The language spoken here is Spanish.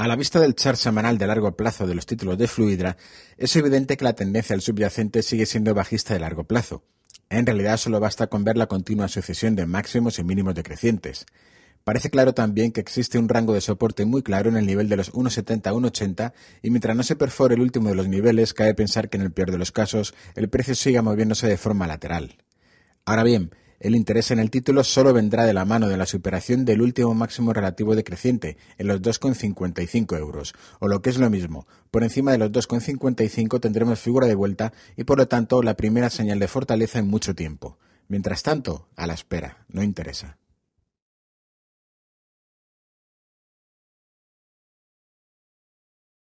A la vista del chart semanal de largo plazo de los títulos de Fluidra, es evidente que la tendencia al subyacente sigue siendo bajista de largo plazo. En realidad solo basta con ver la continua sucesión de máximos y mínimos decrecientes. Parece claro también que existe un rango de soporte muy claro en el nivel de los 1,70-1,80 y mientras no se perfore el último de los niveles, cabe pensar que en el peor de los casos el precio siga moviéndose de forma lateral. Ahora bien, el interés en el título solo vendrá de la mano de la superación del último máximo relativo decreciente, en los 2,55 euros, o lo que es lo mismo, por encima de los 2,55 tendremos figura de vuelta y por lo tanto la primera señal de fortaleza en mucho tiempo. Mientras tanto, a la espera, no interesa.